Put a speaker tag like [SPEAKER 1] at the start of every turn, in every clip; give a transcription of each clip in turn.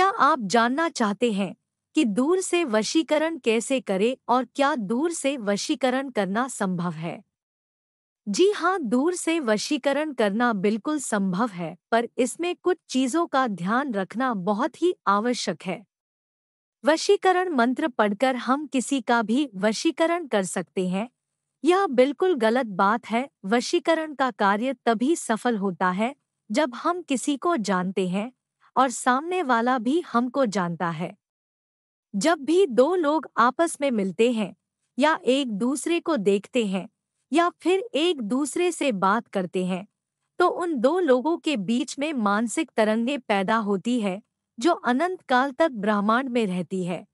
[SPEAKER 1] क्या आप जानना चाहते हैं कि दूर से वशीकरण कैसे करें और क्या दूर से वशीकरण करना संभव है जी हाँ दूर से वशीकरण करना बिल्कुल संभव है पर इसमें कुछ चीज़ों का ध्यान रखना बहुत ही आवश्यक है वशीकरण मंत्र पढ़कर हम किसी का भी वशीकरण कर सकते हैं यह बिल्कुल गलत बात है वशीकरण का कार्य तभी सफल होता है जब हम किसी को जानते हैं और सामने वाला भी हमको जानता है जब भी दो लोग आपस में मिलते हैं या एक दूसरे को देखते हैं या फिर एक दूसरे से बात करते हैं तो उन दो लोगों के बीच में मानसिक तरंगे पैदा होती है जो अनंत काल तक ब्रह्मांड में रहती है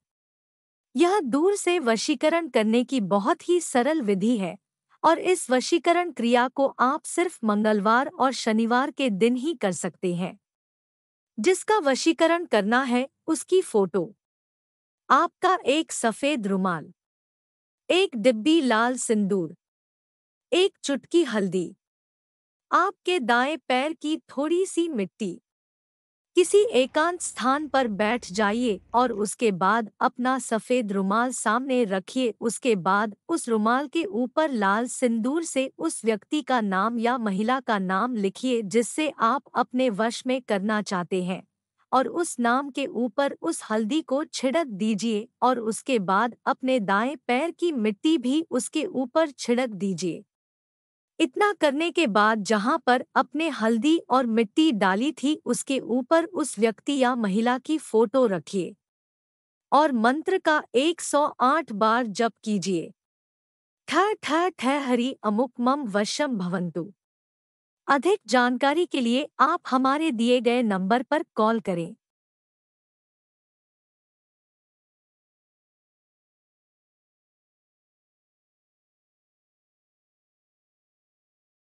[SPEAKER 1] यह दूर से वशीकरण करने की बहुत ही सरल विधि है और इस वशीकरण क्रिया को आप सिर्फ मंगलवार और शनिवार के दिन ही कर सकते हैं जिसका वशीकरण करना है उसकी फोटो आपका एक सफेद रुमाल एक डिब्बी लाल सिंदूर एक चुटकी हल्दी आपके दाएं पैर की थोड़ी सी मिट्टी किसी एकांत स्थान पर बैठ जाइए और उसके बाद अपना सफेद रुमाल सामने रखिए उसके बाद उस रुमाल के ऊपर लाल सिंदूर से उस व्यक्ति का नाम या महिला का नाम लिखिए जिससे आप अपने वश में करना चाहते हैं और उस नाम के ऊपर उस हल्दी को छिड़क दीजिए और उसके बाद अपने दाएं पैर की मिट्टी भी उसके ऊपर छिड़क दीजिए इतना करने के बाद जहां पर अपने हल्दी और मिट्टी डाली थी उसके ऊपर उस व्यक्ति या महिला की फोटो रखिए और मंत्र का 108 बार जप कीजिए ठ ठ ठह हरी अमुक मम वशम भवंतु अधिक जानकारी के लिए आप हमारे दिए गए नंबर पर कॉल करें